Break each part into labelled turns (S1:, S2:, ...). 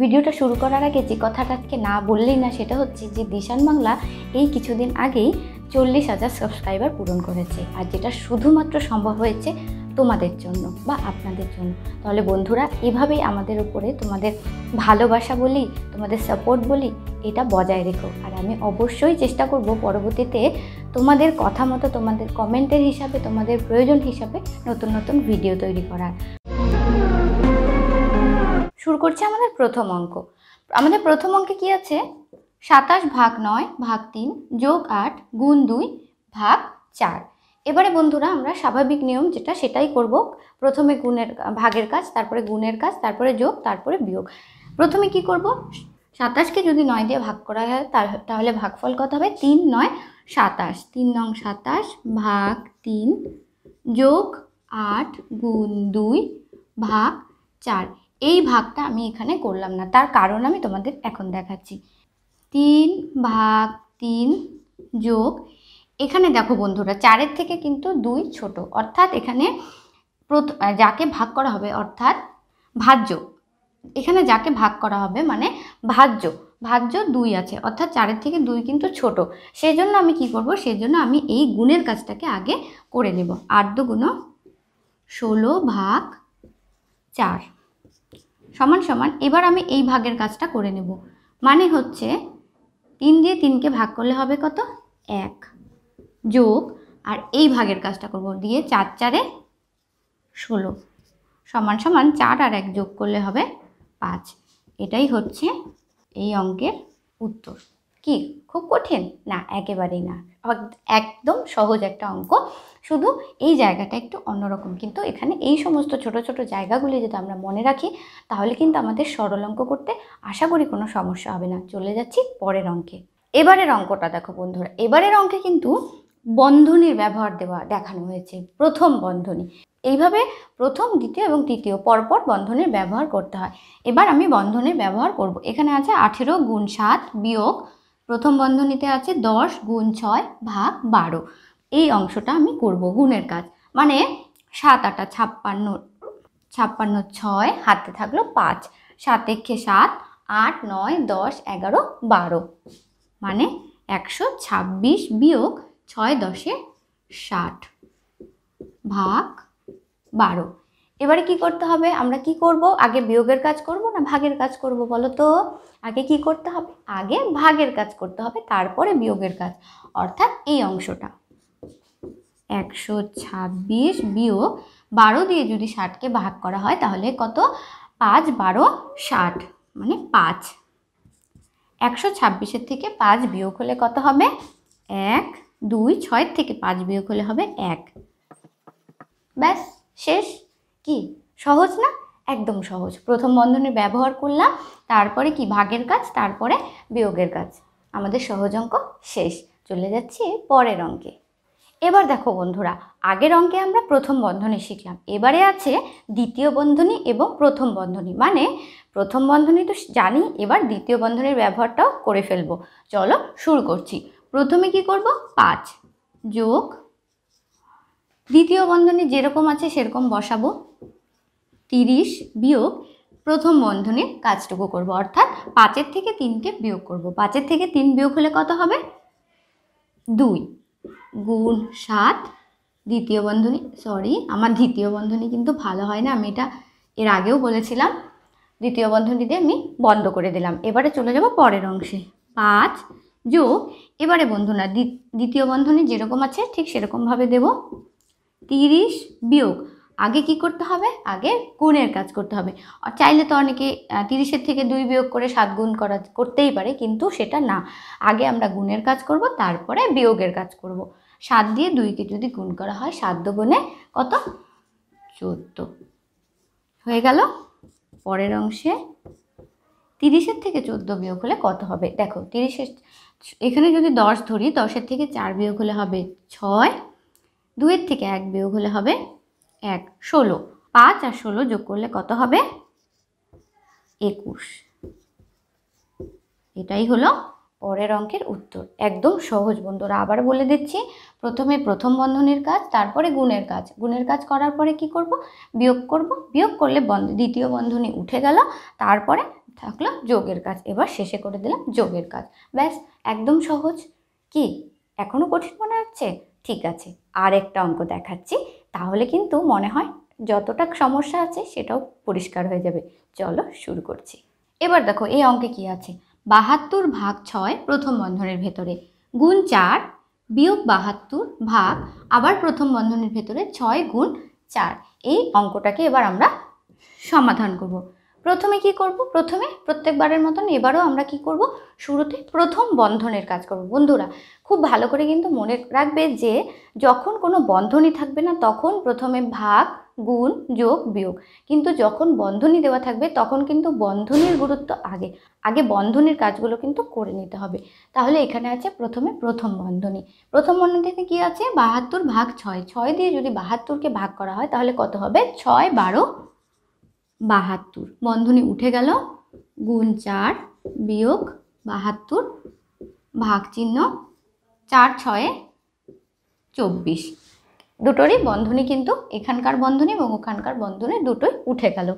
S1: ভিডিওটা শুরু করার আগে যে কথাটাকে না বললেই না সেটা হচ্ছে যে দিশান বাংলা এই কিছুদিন আগেই চল্লিশ হাজার সাবস্ক্রাইবার পূরণ করেছে আর যেটা শুধুমাত্র সম্ভব হয়েছে তোমাদের জন্য বা আপনাদের জন্য তাহলে বন্ধুরা এভাবেই আমাদের উপরে তোমাদের ভালোবাসা বলি তোমাদের সাপোর্ট বলি এটা বজায় রেখো আর আমি অবশ্যই চেষ্টা করব পরবর্তীতে তোমাদের কথা মতো তোমাদের কমেন্টের হিসাবে তোমাদের প্রয়োজন হিসাবে নতুন নতুন ভিডিও তৈরি করার শুরু করছি আমাদের প্রথম অঙ্ক আমাদের প্রথম অঙ্কে কি আছে সাতাশ ভাগ নয় ভাগ তিন যোগ আট গুণ দুই ভাগ চার এবারে বন্ধুরা আমরা স্বাভাবিক নিয়ম যেটা সেটাই করব প্রথমে গুণের ভাগের কাজ তারপরে গুণের কাজ তারপরে যোগ তারপরে বিয়োগ প্রথমে কি করব সাতাশকে যদি নয় দিয়ে ভাগ করা হয় তাহলে ভাগফল কত হবে তিন নয় সাতাশ তিন নং সাতাশ ভাগ তিন যোগ আট গুণ দুই ভাগ চার এই ভাগটা আমি এখানে করলাম না তার কারণ আমি তোমাদের এখন দেখাচ্ছি তিন ভাগ তিন যোগ এখানে দেখো বন্ধুরা চারের থেকে কিন্তু দুই ছোট অর্থাৎ এখানে যাকে ভাগ করা হবে অর্থাৎ ভাজ্য এখানে যাকে ভাগ করা হবে মানে ভাজ্য ভাজ্য দুই আছে অর্থাৎ চারের থেকে দুই কিন্তু ছোট সেই জন্য আমি কি করব সেই জন্য আমি এই গুণের কাজটাকে আগে করে নেব আট দুগুণ ষোলো ভাগ চার সমান সমান এবার আমি এই ভাগের কাজটা করে নেব মানে হচ্ছে তিন দিয়ে তিনকে ভাগ করলে হবে কত এক যোগ আর এই ভাগের কাজটা করব দিয়ে চার চারে ষোলো সমান সমান চার আর এক যোগ করলে হবে পাঁচ এটাই হচ্ছে এই অঙ্কের উত্তর কি খুব কঠিন না একেবারেই না একদম সহজ একটা অঙ্ক শুধু এই জায়গাটা একটু অন্যরকম কিন্তু এখানে এই সমস্ত ছোট ছোট জায়গাগুলি যদি আমরা মনে রাখি তাহলে কিন্তু আমাদের সরল অঙ্ক করতে আশা করি কোনো সমস্যা হবে না চলে যাচ্ছি পরের অঙ্কে এবারের অঙ্কটা দেখো বন্ধুরা এবারের অঙ্কে কিন্তু বন্ধনীর ব্যবহার দেওয়া দেখানো হয়েছে প্রথম বন্ধনী এইভাবে প্রথম দ্বিতীয় এবং তৃতীয় পরপর বন্ধনের ব্যবহার করতে হয় এবার আমি বন্ধনের ব্যবহার করব এখানে আছে আঠেরো গুণ সাত বিয়োগ প্রথম বন্ধনীতে আছে দশ গুণ ছয় ভাগ বারো এই অংশটা আমি করব গুণের কাজ মানে সাত আটা ছাপ্পান্ন ছাপ্পান্ন ছয় হাতে থাকলো পাঁচ সাত একে সাত আট নয় দশ এগারো বারো মানে একশো ছাব্বিশ বিয়োগ ছয় দশে ষাট ভাগ বারো এবারে কি করতে হবে আমরা কি করব আগে বিয়োগের কাজ করব না ভাগের কাজ করব বলো তো আগে কি করতে হবে আগে ভাগের কাজ করতে হবে তারপরে বিয়োগের কাজ অর্থাৎ এই অংশটা একশো ছাব্বিশ বিয়োগ বারো দিয়ে যদি ষাটকে ভাগ করা হয় তাহলে কত পাঁচ বারো ষাট মানে পাঁচ একশো ছাব্বিশের থেকে পাঁচ বিয়োগ হলে কত হবে এক দুই ছয়ের থেকে পাঁচ বিয়োগ হলে হবে এক ব্যাস শেষ কি সহজ না একদম সহজ প্রথম বন্ধনে ব্যবহার করলাম তারপরে কি ভাগের কাজ তারপরে বিয়োগের কাজ আমাদের সহজ অঙ্ক শেষ চলে যাচ্ছি পরের অঙ্কে এবার দেখো বন্ধুরা আগের অঙ্কে আমরা প্রথম বন্ধনী শিখলাম এবারে আছে দ্বিতীয় বন্ধনী এবং প্রথম বন্ধনী মানে প্রথম বন্ধনী তো জানি এবার দ্বিতীয় বন্ধনীর ব্যবহারটাও করে ফেলবো চলো শুরু করছি প্রথমে কি করব পাঁচ যোগ দ্বিতীয় বন্ধনী যেরকম আছে সেরকম বসাবো তিরিশ বিয়োগ প্রথম বন্ধনে কাজটুকু করব অর্থাৎ পাঁচের থেকে তিনকে বিয়োগ করব পাঁচের থেকে তিন বিয়োগ হলে কত হবে দুই গুণ সাত দ্বিতীয় বন্ধনী সরি আমার দ্বিতীয় বন্ধনী কিন্তু ভালো হয় না আমি এটা এর আগেও বলেছিলাম দ্বিতীয় বন্ধনীতে আমি বন্ধ করে দিলাম এবারে চলে যাব পরের অংশে পাঁচ যোগ এবারে বন্ধু না দ্বিতীয় বন্ধনী যেরকম আছে ঠিক সেরকমভাবে দেব তিরিশ বিয়োগ আগে কি করতে হবে আগে গুণের কাজ করতে হবে আর চাইলে তো অনেকে তিরিশের থেকে দুই বিয়োগ করে সাত গুণ করা করতেই পারে কিন্তু সেটা না আগে আমরা গুণের কাজ করব তারপরে বিয়োগের কাজ করব সাত দিয়ে দুইকে যদি গুণ করা হয় সাত গুণে কত চোদ্দ হয়ে গেল পরের অংশে তিরিশের থেকে চোদ্দ বিয়োগ হলে কত হবে দেখো তিরিশের এখানে যদি দশ ধরি দশের থেকে চার বিয়োগ হলে হবে ছয় দুইয়ের থেকে এক বিয়োগ হলে হবে এক ষোলো পাঁচ আর ষোলো যোগ করলে কত হবে একুশ এটাই হলো পরের অঙ্কের উত্তর একদম সহজ বন্ধুরা আবার বলে দিচ্ছি প্রথমে প্রথম বন্ধনের কাজ তারপরে গুণের কাজ গুণের কাজ করার পরে কি করব বিয়োগ করব বিয়োগ করলে বন্ধ দ্বিতীয় বন্ধনী উঠে গেল তারপরে থাকলো যোগের কাজ এবার শেষে করে দিলাম যোগের কাজ ব্যাস একদম সহজ কি এখনও কঠিন মনে হচ্ছে ঠিক আছে আর একটা অঙ্ক দেখাচ্ছি তাহলে কিন্তু মনে হয় যতটা সমস্যা আছে সেটাও পরিষ্কার হয়ে যাবে চলো শুরু করছি এবার দেখো এই অঙ্কে কি আছে বাহাত্তর ভাগ ছয় প্রথম বন্ধনের ভেতরে গুণ চার বিয়োগ বাহাত্তর ভাগ আবার প্রথম বন্ধনের ভেতরে ছয় গুণ চার এই অঙ্কটাকে এবার আমরা সমাধান করব প্রথমে কি করব প্রথমে প্রত্যেকবারের মতন এবারও আমরা কি করব শুরুতে প্রথম বন্ধনের কাজ করব বন্ধুরা খুব ভালো করে কিন্তু মনে রাখবে যে যখন কোনো বন্ধনী থাকবে না তখন প্রথমে ভাগ গুণ যোগ বিয়োগ কিন্তু যখন বন্ধনী দেওয়া থাকবে তখন কিন্তু বন্ধনীর গুরুত্ব আগে আগে বন্ধনীর কাজগুলো কিন্তু করে নিতে হবে তাহলে এখানে আছে প্রথমে প্রথম বন্ধনী প্রথম বন্ধনীতে কি আছে বাহাত্তর ভাগ ছয় ছয় দিয়ে যদি বাহাত্তরকে ভাগ করা হয় তাহলে কত হবে ছয় বারো বাহাত্তর বন্ধনী উঠে গেল গুণ চার বিয়োগ বাহাত্তর ভাগ চিহ্ন চার ছয়ে চব্বিশ দুটোরই বন্ধনী কিন্তু এখানকার বন্ধনী এবং ওখানকার বন্ধনী দুটোই উঠে গেল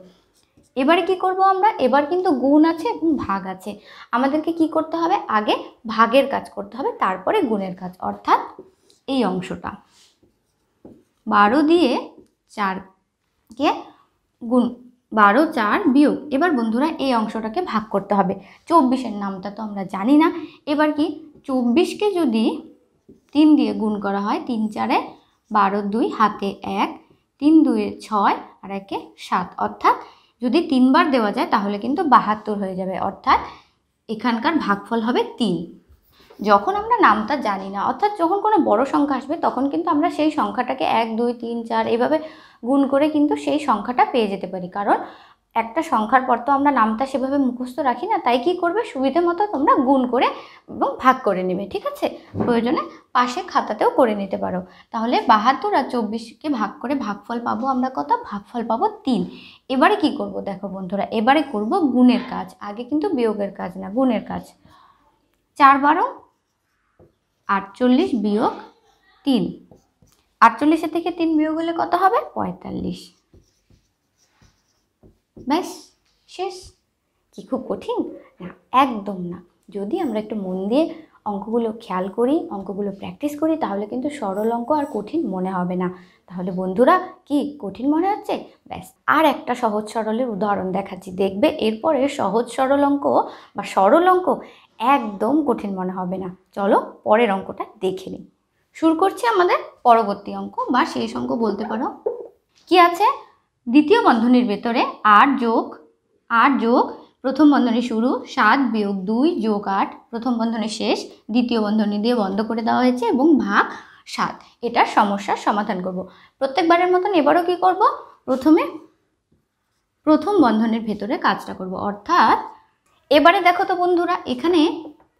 S1: এবারে কি করব আমরা এবার কিন্তু গুণ আছে এবং ভাগ আছে আমাদেরকে কি করতে হবে আগে ভাগের কাজ করতে হবে তারপরে গুণের কাজ অর্থাৎ এই অংশটা বারো দিয়ে চারকে গুণ বারো চার বিয়োগ এবার বন্ধুরা এই অংশটাকে ভাগ করতে হবে চব্বিশের নামটা তো আমরা জানি না এবার কি চব্বিশকে যদি তিন দিয়ে গুণ করা হয় তিন চারে বারো দুই হাতে এক তিন দুয়ে ছয় আর একে সাত অর্থাৎ যদি তিনবার দেওয়া যায় তাহলে কিন্তু বাহাত্তর হয়ে যাবে অর্থাৎ এখানকার ভাগফল হবে তিন যখন আমরা নামটা জানি না অর্থাৎ যখন কোনো বড় সংখ্যা আসবে তখন কিন্তু আমরা সেই সংখ্যাটাকে এক দুই তিন চার এভাবে গুণ করে কিন্তু সেই সংখ্যাটা পেয়ে যেতে পারি কারণ একটা সংখ্যার পর তো আমরা নামটা সেভাবে মুখস্থ রাখি না তাই কি করবে সুবিধে মতো তোমরা গুণ করে এবং ভাগ করে নেবে ঠিক আছে প্রয়োজনে পাশে খাতাতেও করে নিতে পারো তাহলে বাহাত্তর আর চব্বিশকে ভাগ করে ভাগফল পাবো আমরা কত ভাগফল পাবো তিন এবারে কি করব দেখো বন্ধুরা এবারে করব গুণের কাজ আগে কিন্তু বিয়োগের কাজ না গুণের কাজ চার বারো আটচল্লিশ বিয়োগ তিন আটচল্লিশের থেকে তিন বিয়োগ হলে কত হবে পঁয়তাল্লিশ ব্যাস শেষ কি খুব কঠিন না একদম না যদি আমরা একটু মন দিয়ে অঙ্কগুলো খেয়াল করি অঙ্কগুলো প্র্যাকটিস করি তাহলে কিন্তু সরল অঙ্ক আর কঠিন মনে হবে না তাহলে বন্ধুরা কি কঠিন মনে হচ্ছে ব্যাস আর একটা সহজ সরলের উদাহরণ দেখাচ্ছি দেখবে এরপরে সহজ সরল অঙ্ক বা সরল অঙ্ক একদম কঠিন মনে হবে না চলো পরের অঙ্কটা দেখে নিই শুরু করছি আমাদের পরবর্তী অঙ্ক বা শেষ অঙ্ক বলতে পারো কি আছে দ্বিতীয় বন্ধনীর ভেতরে আট যোগ আট যোগ প্রথম বন্ধনী শুরু সাত বিয়োগ দুই যোগ আট প্রথম বন্ধনী শেষ দ্বিতীয় বন্ধনী দিয়ে বন্ধ করে দেওয়া হয়েছে এবং ভাগ সাত এটার সমস্যার সমাধান করব। প্রত্যেকবারের মতন এবারও কি করব প্রথমে প্রথম বন্ধনের ভেতরে কাজটা করব অর্থাৎ এবারে দেখো তো বন্ধুরা এখানে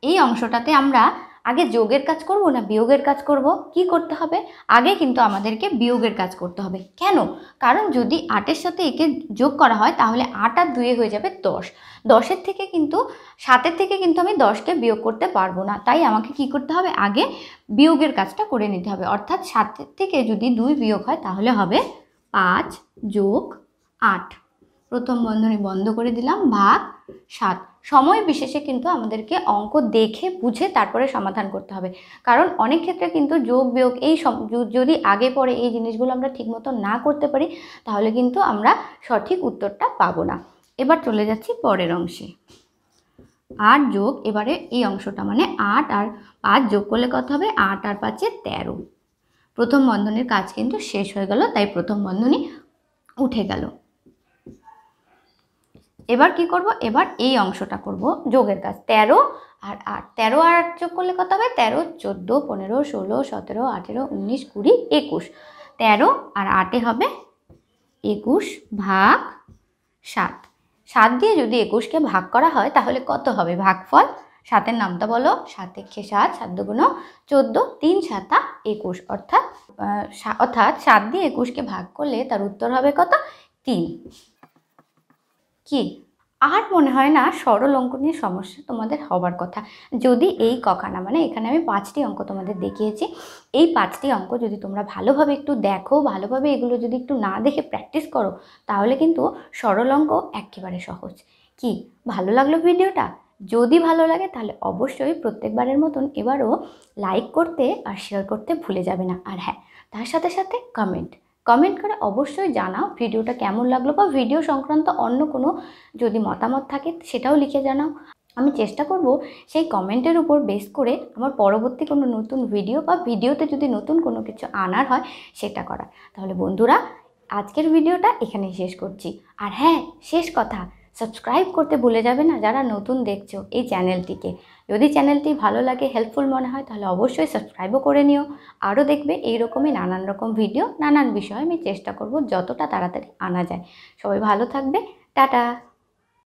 S1: এই অংশটাতে আমরা আগে যোগের কাজ করব না বিয়োগের কাজ করব কি করতে হবে আগে কিন্তু আমাদেরকে বিয়োগের কাজ করতে হবে কেন কারণ যদি আটের সাথে একে যোগ করা হয় তাহলে আট আর দুয়ে হয়ে যাবে দশ দশের থেকে কিন্তু সাতের থেকে কিন্তু আমি দশকে বিয়োগ করতে পারবো না তাই আমাকে কি করতে হবে আগে বিয়োগের কাজটা করে নিতে হবে অর্থাৎ সাতের থেকে যদি দুই বিয়োগ হয় তাহলে হবে পাঁচ যোগ আট প্রথম বন্ধনী বন্ধ করে দিলাম ভাগ সাত সময় বিশেষে কিন্তু আমাদেরকে অঙ্ক দেখে বুঝে তারপরে সমাধান করতে হবে কারণ অনেক ক্ষেত্রে কিন্তু যোগ বিয়োগ এই যদি আগে পরে এই জিনিসগুলো আমরা ঠিকমতো না করতে পারি তাহলে কিন্তু আমরা সঠিক উত্তরটা পাবো না এবার চলে যাচ্ছি পরের অংশে আট যোগ এবারে এই অংশটা মানে আট আর পাঁচ যোগ করলে কত হবে আট আর পাঁচে তেরো প্রথম বন্ধনের কাজ কিন্তু শেষ হয়ে গেল তাই প্রথম বন্ধনী উঠে গেল এবার কি করব এবার এই অংশটা করব যোগের কাজ তেরো আর আট তেরো আর আট যোগ করলে কত হবে তেরো চোদ্দো পনেরো ষোলো সতেরো আঠেরো উনিশ কুড়ি একুশ তেরো আর আটে হবে একুশ ভাগ সাত সাত দিয়ে যদি একুশকে ভাগ করা হয় তাহলে কত হবে ভাগফল সাতের নামটা বলো সাত একে সাত সাত দুগুণ চোদ্দো তিন সাতা একুশ অর্থাৎ অর্থাৎ সাত দিয়ে একুশকে ভাগ করলে তার উত্তর হবে কত তিন কি আর মনে হয় না সরল অঙ্ক নিয়ে সমস্যা তোমাদের হবার কথা যদি এই কখানা মানে এখানে আমি পাঁচটি অঙ্ক তোমাদের দেখিয়েছি এই পাঁচটি অঙ্ক যদি তোমরা ভালোভাবে একটু দেখো ভালোভাবে এগুলো যদি একটু না দেখে প্র্যাকটিস করো তাহলে কিন্তু সরল অঙ্ক একেবারে সহজ কি ভালো লাগলো ভিডিওটা যদি ভালো লাগে তাহলে অবশ্যই প্রত্যেকবারের মতন এবারও লাইক করতে আর শেয়ার করতে ভুলে যাবে না আর হ্যাঁ তার সাথে সাথে কমেন্ট কমেন্ট করে অবশ্যই জানাও ভিডিওটা কেমন লাগলো বা ভিডিও সংক্রান্ত অন্য কোনো যদি মতামত থাকে সেটাও লিখে জানাও আমি চেষ্টা করব সেই কমেন্টের উপর বেস করে আমার পরবর্তী কোনো নতুন ভিডিও বা ভিডিওতে যদি নতুন কোনো কিছু আনার হয় সেটা করা তাহলে বন্ধুরা আজকের ভিডিওটা এখানেই শেষ করছি আর হ্যাঁ শেষ কথা সাবস্ক্রাইব করতে ভুলে যাবে না যারা নতুন দেখছো এই চ্যানেলটিকে যদি চ্যানেলটি ভালো লাগে হেল্পফুল মনে হয় তাহলে অবশ্যই সাবস্ক্রাইবও করে নিও আরও দেখবে এই রকমই নানান রকম ভিডিও নানান বিষয়ে আমি চেষ্টা করব যতটা তাড়াতাড়ি আনা যায় সবাই ভালো থাকবে টাটা